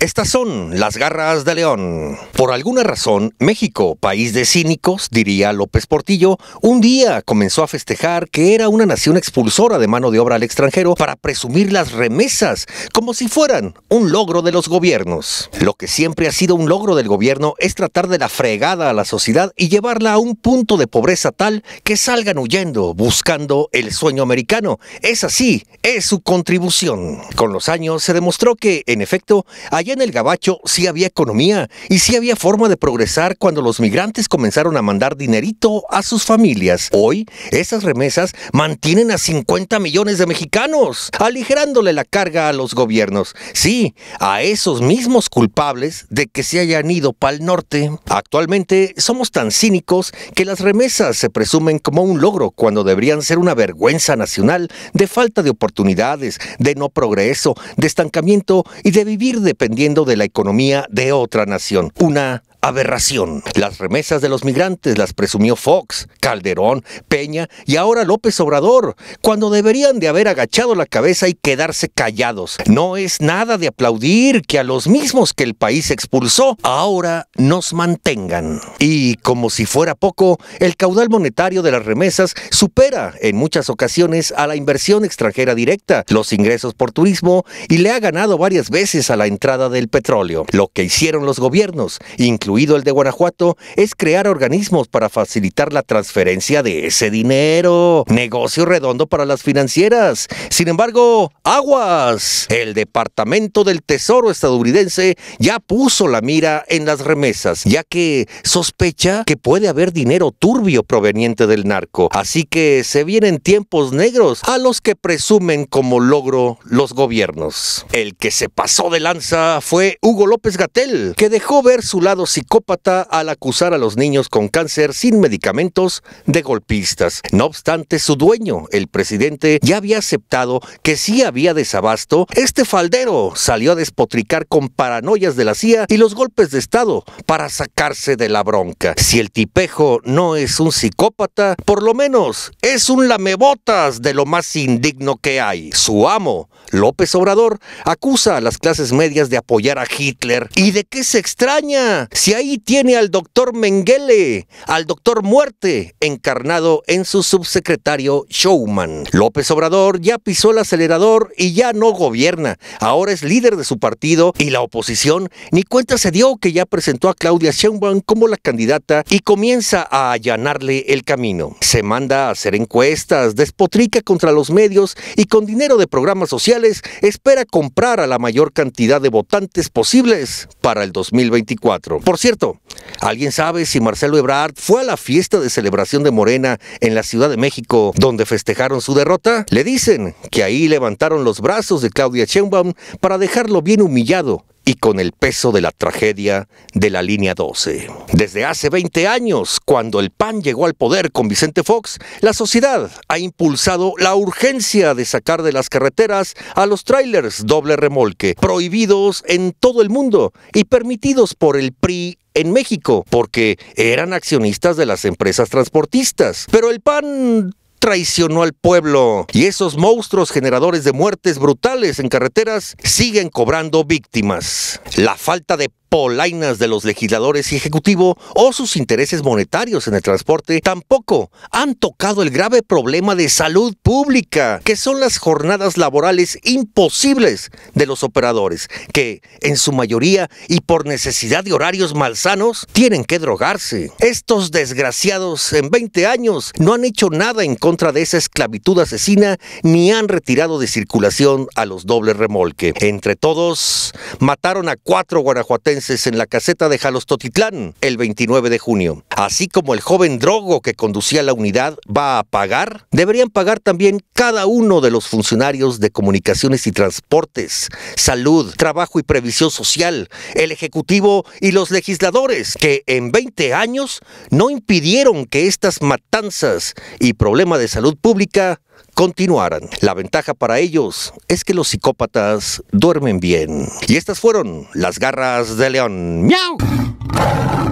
Estas son las garras de león. Por alguna razón, México, país de cínicos, diría López Portillo, un día comenzó a festejar que era una nación expulsora de mano de obra al extranjero para presumir las remesas como si fueran un logro de los gobiernos. Lo que siempre ha sido un logro del gobierno es tratar de la fregada a la sociedad y llevarla a un punto de pobreza tal que salgan huyendo buscando el sueño americano. Es así, es su contribución. Con los años se demostró que, en efecto, hay en el Gabacho sí había economía y sí había forma de progresar cuando los migrantes comenzaron a mandar dinerito a sus familias. Hoy, esas remesas mantienen a 50 millones de mexicanos, aligerándole la carga a los gobiernos. Sí, a esos mismos culpables de que se hayan ido para el norte. Actualmente somos tan cínicos que las remesas se presumen como un logro cuando deberían ser una vergüenza nacional de falta de oportunidades, de no progreso, de estancamiento y de vivir dependiendo de la economía de otra nación. Una aberración. Las remesas de los migrantes las presumió Fox, Calderón, Peña y ahora López Obrador, cuando deberían de haber agachado la cabeza y quedarse callados. No es nada de aplaudir que a los mismos que el país expulsó ahora nos mantengan. Y como si fuera poco, el caudal monetario de las remesas supera en muchas ocasiones a la inversión extranjera directa, los ingresos por turismo y le ha ganado varias veces a la entrada del petróleo. Lo que hicieron los gobiernos, incluso el de Guanajuato, es crear organismos para facilitar la transferencia de ese dinero. Negocio redondo para las financieras. Sin embargo, aguas. El Departamento del Tesoro estadounidense ya puso la mira en las remesas, ya que sospecha que puede haber dinero turbio proveniente del narco. Así que se vienen tiempos negros a los que presumen como logro los gobiernos. El que se pasó de lanza fue Hugo López Gatel, que dejó ver su lado sin psicópata al acusar a los niños con cáncer sin medicamentos de golpistas. No obstante, su dueño, el presidente, ya había aceptado que sí había desabasto. Este faldero salió a despotricar con paranoias de la CIA y los golpes de Estado para sacarse de la bronca. Si el tipejo no es un psicópata, por lo menos es un lamebotas de lo más indigno que hay. Su amo, López Obrador, acusa a las clases medias de apoyar a Hitler. ¿Y de qué se extraña? Y ahí tiene al doctor Mengele, al doctor Muerte, encarnado en su subsecretario Showman. López Obrador ya pisó el acelerador y ya no gobierna. Ahora es líder de su partido y la oposición ni cuenta se dio que ya presentó a Claudia Sheinbaum como la candidata y comienza a allanarle el camino. Se manda a hacer encuestas, despotrica contra los medios y con dinero de programas sociales espera comprar a la mayor cantidad de votantes posibles para el 2024. Por cierto, ¿alguien sabe si Marcelo Ebrard fue a la fiesta de celebración de Morena en la Ciudad de México donde festejaron su derrota? Le dicen que ahí levantaron los brazos de Claudia Sheinbaum para dejarlo bien humillado y con el peso de la tragedia de la línea 12. Desde hace 20 años, cuando el PAN llegó al poder con Vicente Fox, la sociedad ha impulsado la urgencia de sacar de las carreteras a los trailers doble remolque, prohibidos en todo el mundo y permitidos por el PRI en México, porque eran accionistas de las empresas transportistas. Pero el PAN traicionó al pueblo. Y esos monstruos generadores de muertes brutales en carreteras siguen cobrando víctimas. La falta de polainas de los legisladores y ejecutivo o sus intereses monetarios en el transporte tampoco han tocado el grave problema de salud pública, que son las jornadas laborales imposibles de los operadores, que en su mayoría y por necesidad de horarios malsanos tienen que drogarse. Estos desgraciados en 20 años no han hecho nada en contra de esa esclavitud asesina ni han retirado de circulación a los dobles remolque. Entre todos, mataron a cuatro guanajuatenses en la caseta de Jalostotitlán el 29 de junio. Así como el joven drogo que conducía la unidad va a pagar, deberían pagar también cada uno de los funcionarios de comunicaciones y transportes, salud, trabajo y previsión social, el Ejecutivo y los legisladores que en 20 años no impidieron que estas matanzas y problema de salud pública continuaran. La ventaja para ellos es que los psicópatas duermen bien. Y estas fueron las garras de león. ¡Miau!